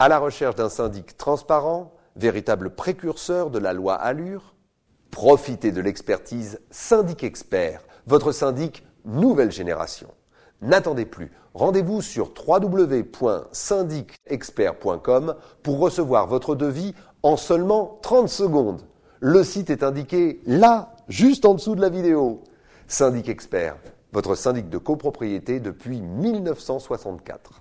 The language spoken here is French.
à la recherche d'un syndic transparent, véritable précurseur de la loi Allure. Profitez de l'expertise Syndic Expert, votre syndic nouvelle génération. N'attendez plus, rendez-vous sur www.syndicexpert.com pour recevoir votre devis en seulement 30 secondes. Le site est indiqué là, juste en dessous de la vidéo. Syndic Expert, votre syndic de copropriété depuis 1964.